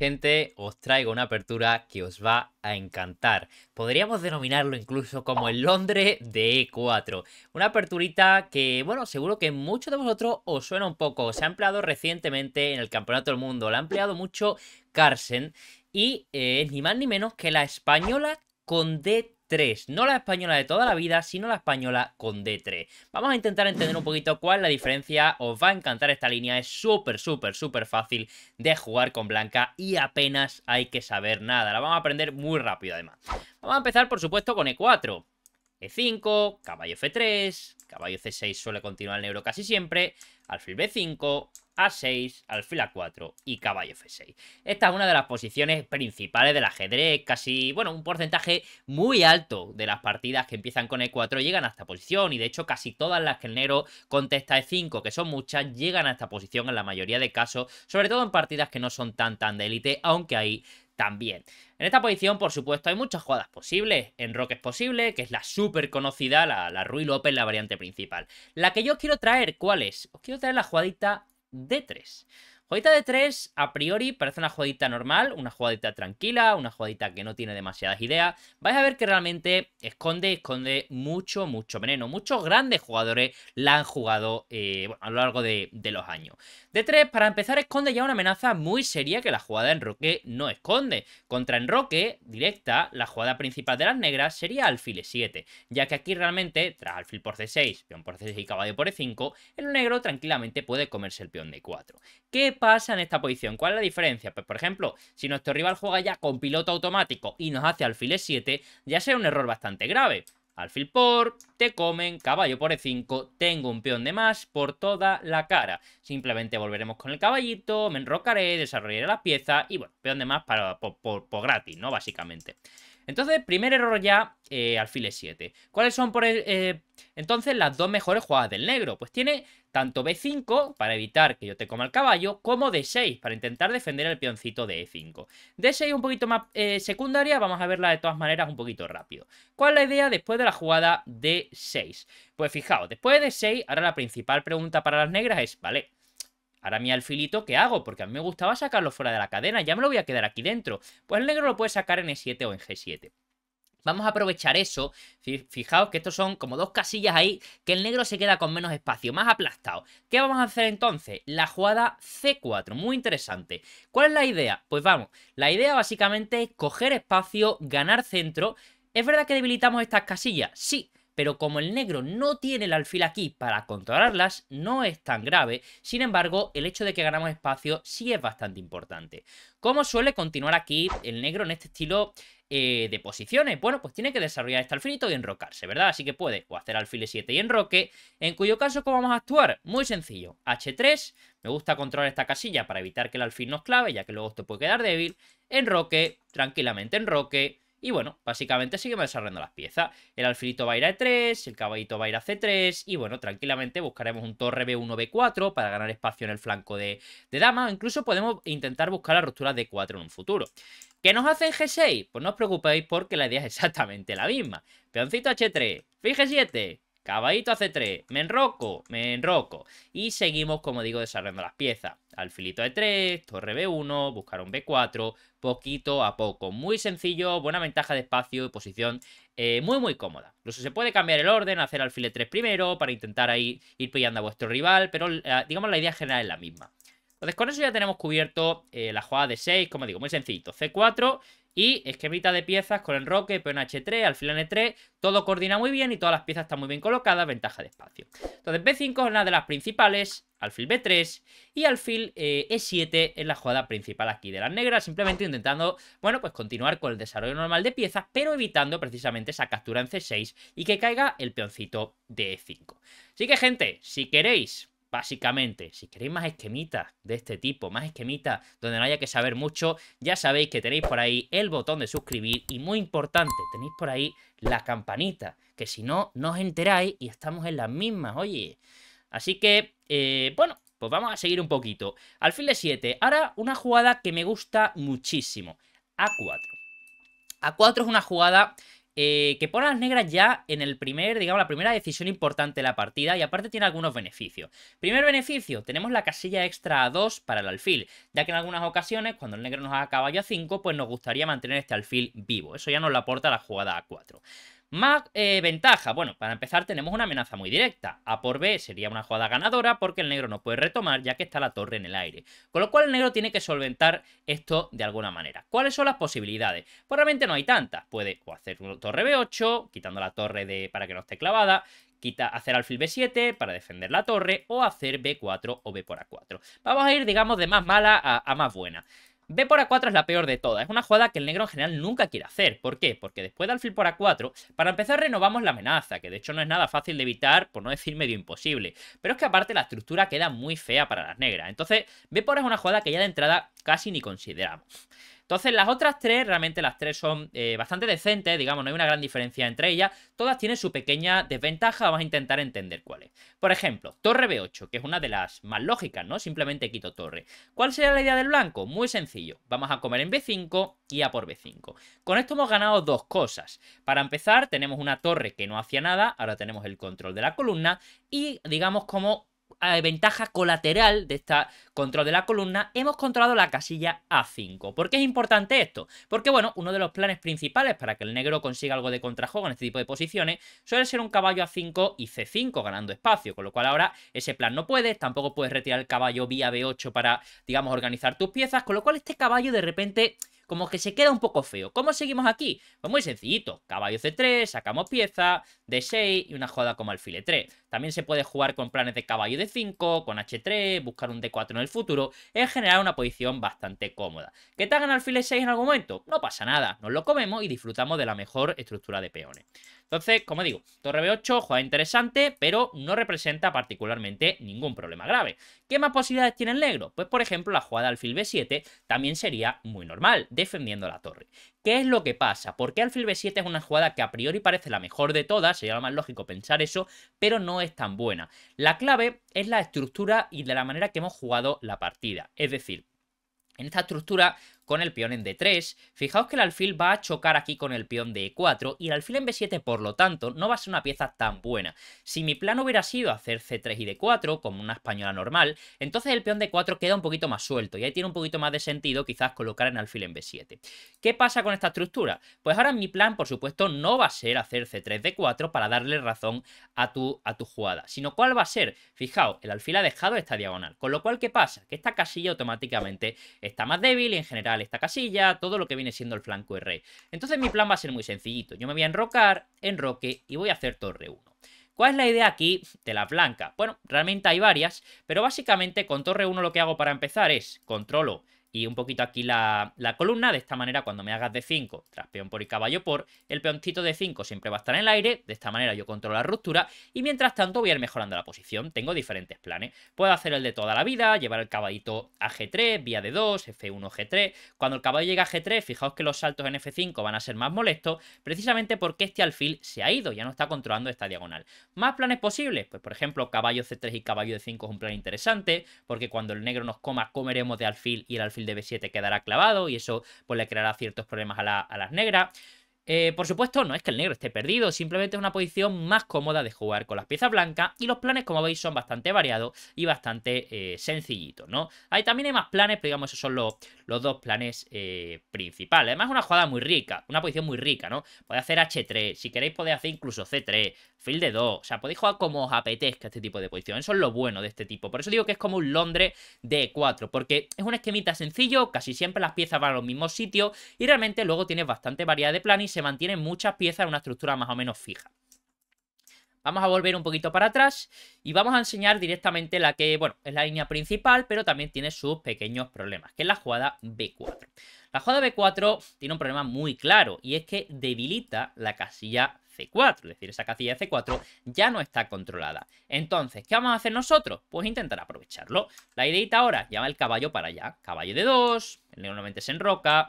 Gente, os traigo una apertura que os va a encantar. Podríamos denominarlo incluso como el Londres de E4. Una aperturita que, bueno, seguro que muchos de vosotros os suena un poco. Se ha empleado recientemente en el Campeonato del Mundo. La ha empleado mucho Carson Y es eh, ni más ni menos que la española con d 3. No la española de toda la vida, sino la española con D3. Vamos a intentar entender un poquito cuál es la diferencia. Os va a encantar esta línea. Es súper, súper, súper fácil de jugar con blanca y apenas hay que saber nada. La vamos a aprender muy rápido además. Vamos a empezar, por supuesto, con E4. E5, caballo F3, caballo C6 suele continuar el negro casi siempre, alfil B5, A6, alfil A4 y caballo F6. Esta es una de las posiciones principales del ajedrez, casi, bueno, un porcentaje muy alto de las partidas que empiezan con E4 llegan a esta posición y de hecho casi todas las que el negro contesta E5, que son muchas, llegan a esta posición en la mayoría de casos, sobre todo en partidas que no son tan tan de élite, aunque hay también. En esta posición, por supuesto, hay muchas jugadas posibles. En Rock es posible, que es la súper conocida, la, la Rui López, la variante principal. La que yo quiero traer, ¿cuál es? Os quiero traer la jugadita D3. Jodita de 3, a priori, parece una jugadita normal, una jugadita tranquila, una jugadita que no tiene demasiadas ideas. Vais a ver que realmente esconde, esconde mucho, mucho veneno. Muchos grandes jugadores la han jugado eh, a lo largo de, los años. De 3, para empezar, esconde ya una amenaza muy seria que la jugada en enroque no esconde. Contra enroque, directa, la jugada principal de las negras sería alfil 7, ya que aquí realmente, tras alfil por c6, peón por c6 y caballo por e5, el negro tranquilamente puede comerse el peón de 4. ¿Qué pasa en esta posición? ¿Cuál es la diferencia? Pues por ejemplo, si nuestro rival juega ya con piloto automático y nos hace alfil E7, ya será un error bastante grave. Alfil por, te comen, caballo por E5, tengo un peón de más por toda la cara. Simplemente volveremos con el caballito, me enrocaré, desarrollaré las piezas y bueno, peón de más para, por, por gratis, ¿no? Básicamente. Entonces, primer error ya, eh, e 7. ¿Cuáles son por eh, entonces las dos mejores jugadas del negro? Pues tiene tanto B5 para evitar que yo te coma el caballo, como D6 para intentar defender el peoncito de E5. D6 un poquito más eh, secundaria, vamos a verla de todas maneras un poquito rápido. ¿Cuál es la idea después de la jugada D6? Pues fijaos, después de D6, ahora la principal pregunta para las negras es, vale, para mi alfilito, ¿qué hago? Porque a mí me gustaba sacarlo fuera de la cadena, ya me lo voy a quedar aquí dentro. Pues el negro lo puede sacar en E7 o en G7. Vamos a aprovechar eso. Fijaos que estos son como dos casillas ahí, que el negro se queda con menos espacio, más aplastado. ¿Qué vamos a hacer entonces? La jugada C4, muy interesante. ¿Cuál es la idea? Pues vamos, la idea básicamente es coger espacio, ganar centro. ¿Es verdad que debilitamos estas casillas? Sí, pero como el negro no tiene el alfil aquí para controlarlas, no es tan grave, sin embargo, el hecho de que ganamos espacio sí es bastante importante. ¿Cómo suele continuar aquí el negro en este estilo eh, de posiciones? Bueno, pues tiene que desarrollar este alfinito y enrocarse, ¿verdad? Así que puede o hacer alfil 7 y enroque, en cuyo caso, ¿cómo vamos a actuar? Muy sencillo, H3, me gusta controlar esta casilla para evitar que el alfil nos clave, ya que luego esto puede quedar débil, enroque, tranquilamente enroque, y bueno, básicamente seguimos desarrollando las piezas. El alfilito va a ir a E3, el caballito va a ir a C3 y bueno, tranquilamente buscaremos un torre B1, B4 para ganar espacio en el flanco de, de dama. Incluso podemos intentar buscar la ruptura D4 en un futuro. ¿Qué nos hace en G6? Pues no os preocupéis porque la idea es exactamente la misma. Peoncito H3, f 7, caballito a C3, me enroco, me enroco. Y seguimos, como digo, desarrollando las piezas alfilito de 3, torre B1, buscar un B4, poquito a poco. Muy sencillo, buena ventaja de espacio y posición eh, muy muy cómoda. Incluso se puede cambiar el orden, hacer alfil 3 primero para intentar ahí ir pillando a vuestro rival, pero eh, digamos la idea general es la misma. Entonces con eso ya tenemos cubierto eh, la jugada de 6, como digo, muy sencillito. C4 y esquemita de piezas con el roque, peón H3, alfil N3, todo coordina muy bien y todas las piezas están muy bien colocadas, ventaja de espacio. Entonces B5 es una de las principales, alfil B3 y alfil E7 eh, e es la jugada principal aquí de las negras, simplemente intentando, bueno, pues continuar con el desarrollo normal de piezas, pero evitando precisamente esa captura en C6 y que caiga el peoncito de E5. Así que gente, si queréis Básicamente, si queréis más esquemitas de este tipo, más esquemitas donde no haya que saber mucho, ya sabéis que tenéis por ahí el botón de suscribir y muy importante, tenéis por ahí la campanita, que si no, no os enteráis y estamos en las mismas, oye. Así que, eh, bueno, pues vamos a seguir un poquito. Al fin de 7, ahora una jugada que me gusta muchísimo, A4. A4 es una jugada eh, que pone a las negras ya en el primer, digamos, la primera decisión importante de la partida y aparte tiene algunos beneficios. Primer beneficio, tenemos la casilla extra a 2 para el alfil, ya que en algunas ocasiones, cuando el negro nos haga caballo a 5, pues nos gustaría mantener este alfil vivo. Eso ya nos lo aporta la jugada a 4. Más eh, ventaja. Bueno, para empezar tenemos una amenaza muy directa. A por B sería una jugada ganadora porque el negro no puede retomar ya que está la torre en el aire. Con lo cual el negro tiene que solventar esto de alguna manera. ¿Cuáles son las posibilidades? Pues realmente no hay tantas. Puede o hacer torre B8, quitando la torre de, para que no esté clavada, quita, hacer alfil B7 para defender la torre o hacer B4 o B por A4. Vamos a ir, digamos, de más mala a, a más buena. B por A4 es la peor de todas. Es una jugada que el negro en general nunca quiere hacer. ¿Por qué? Porque después de alfil por A4, para empezar renovamos la amenaza, que de hecho no es nada fácil de evitar, por no decir medio imposible. Pero es que aparte la estructura queda muy fea para las negras. Entonces, B por es una jugada que ya de entrada casi ni consideramos. Entonces, las otras tres, realmente las tres son eh, bastante decentes, digamos, no hay una gran diferencia entre ellas. Todas tienen su pequeña desventaja, vamos a intentar entender cuál es. Por ejemplo, torre B8, que es una de las más lógicas, ¿no? Simplemente quito torre. ¿Cuál sería la idea del blanco? Muy sencillo. Vamos a comer en B5 y a por B5. Con esto hemos ganado dos cosas. Para empezar, tenemos una torre que no hacía nada, ahora tenemos el control de la columna y digamos como eh, ventaja colateral de esta control de la columna, hemos controlado la casilla A5. ¿Por qué es importante esto? Porque, bueno, uno de los planes principales para que el negro consiga algo de contrajuego en este tipo de posiciones suele ser un caballo A5 y C5 ganando espacio, con lo cual ahora ese plan no puedes, tampoco puedes retirar el caballo vía B8 para, digamos, organizar tus piezas, con lo cual este caballo de repente como que se queda un poco feo. ¿Cómo seguimos aquí? Pues muy sencillito, caballo C3, sacamos pieza, D6 y una joda como alfil 3 También se puede jugar con planes de caballo D5, con H3, buscar un D4 en el futuro, Es generar una posición bastante cómoda. ¿Que te hagan alfil 6 en algún momento? No pasa nada, nos lo comemos y disfrutamos de la mejor estructura de peones. Entonces, como digo, torre B8, juega interesante, pero no representa particularmente ningún problema grave. ¿Qué más posibilidades tiene el negro? Pues, por ejemplo, la jugada alfil B7 también sería muy normal, defendiendo la torre. ¿Qué es lo que pasa? Porque alfil B7 es una jugada que a priori parece la mejor de todas? Sería lo más lógico pensar eso, pero no es tan buena. La clave es la estructura y de la manera que hemos jugado la partida. Es decir, en esta estructura con el peón en d3. Fijaos que el alfil va a chocar aquí con el peón de e4 y el alfil en b7 por lo tanto no va a ser una pieza tan buena. Si mi plan hubiera sido hacer c3 y d4 como una española normal, entonces el peón de 4 e queda un poquito más suelto y ahí tiene un poquito más de sentido quizás colocar en alfil en b7. ¿Qué pasa con esta estructura? Pues ahora mi plan por supuesto no va a ser hacer c3 d4 para darle razón a tu, a tu jugada, sino cuál va a ser. Fijaos, el alfil ha dejado esta diagonal, con lo cual ¿qué pasa? Que esta casilla automáticamente está más débil y en general esta casilla, todo lo que viene siendo el flanco R. Entonces mi plan va a ser muy sencillito. Yo me voy a enrocar, enroque y voy a hacer torre 1. ¿Cuál es la idea aquí de la blanca? Bueno, realmente hay varias, pero básicamente con torre 1 lo que hago para empezar es controlo y un poquito aquí la, columna. De esta manera, cuando me hagas de 5, tras peón por y caballo por, el peoncito de 5 siempre va a estar en el aire. De esta manera yo controlo la ruptura y mientras tanto voy a ir mejorando la posición. Tengo diferentes planes. Puedo hacer el de toda la vida, llevar el caballito a G3, vía de 2, F1, G3. Cuando el caballo llega a G3, fijaos que los saltos en F5 van a ser más molestos, precisamente porque este alfil se ha ido, ya no está controlando esta diagonal. ¿Más planes posibles? Pues por ejemplo, caballo C3 y caballo de 5 es un plan interesante, porque cuando el negro nos coma, comeremos de alfil y el alfil de B7 quedará clavado y eso pues le creará ciertos problemas a, la, a las negras. Eh, por supuesto, no es que el negro esté perdido, simplemente es una posición más cómoda de jugar con las piezas blancas y los planes, como veis, son bastante variados y bastante eh, sencillitos, ¿no? Ahí también hay más planes, pero digamos, esos son los, los dos planes eh, principales. Además, es una jugada muy rica, una posición muy rica, ¿no? Podéis hacer H3, si queréis podéis hacer incluso C3, field de 2, o sea, podéis jugar como os apetezca este tipo de posición. Eso es lo bueno de este tipo. Por eso digo que es como un Londres de 4, porque es un esquemita sencillo, casi siempre las piezas van a los mismos sitios y realmente luego tienes bastante variedad de planes se mantienen muchas piezas en una estructura más o menos fija. Vamos a volver un poquito para atrás y vamos a enseñar directamente la que, bueno, es la línea principal, pero también tiene sus pequeños problemas, que es la jugada B4. La jugada B4 tiene un problema muy claro y es que debilita la casilla C4, es decir, esa casilla C4 ya no está controlada. Entonces, ¿qué vamos a hacer nosotros? Pues intentar aprovecharlo. La ideita ahora, llama el caballo para allá, caballo de 2, el neonamente se enroca,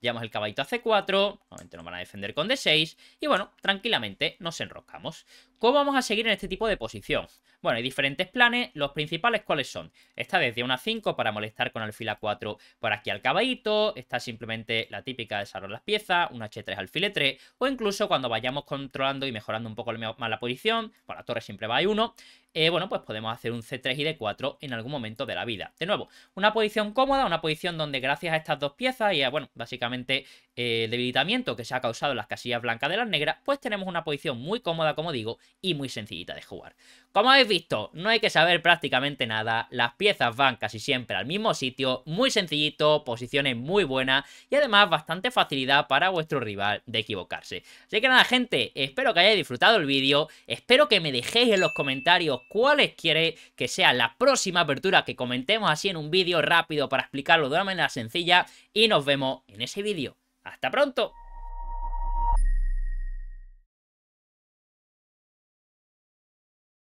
Llevamos el caballito a C4, obviamente nos van a defender con D6, y bueno, tranquilamente nos enroscamos. ¿Cómo vamos a seguir en este tipo de posición? Bueno, hay diferentes planes, los principales cuáles son. Está desde una 5 para molestar con alfil A4 por aquí al caballito, está simplemente la típica de salvar las piezas, un H3 alfil 3 o incluso cuando vayamos controlando y mejorando un poco más la posición, por la torre siempre va a 1 eh, bueno, pues podemos hacer un C3 y D4 en algún momento de la vida. De nuevo, una posición cómoda, una posición donde gracias a estas dos piezas y a, bueno, básicamente el eh, debilitamiento que se ha causado en las casillas blancas de las negras, pues tenemos una posición muy cómoda, como digo, y muy sencillita de jugar. Como habéis visto, no hay que saber prácticamente nada, las piezas van casi siempre al mismo sitio, muy sencillito, posiciones muy buenas y además bastante facilidad para vuestro rival de equivocarse. Así que nada gente, espero que hayáis disfrutado el vídeo, espero que me dejéis en los comentarios cuáles quiere que sea la próxima apertura que comentemos así en un vídeo rápido para explicarlo de una manera sencilla y nos vemos en ese vídeo. ¡Hasta pronto!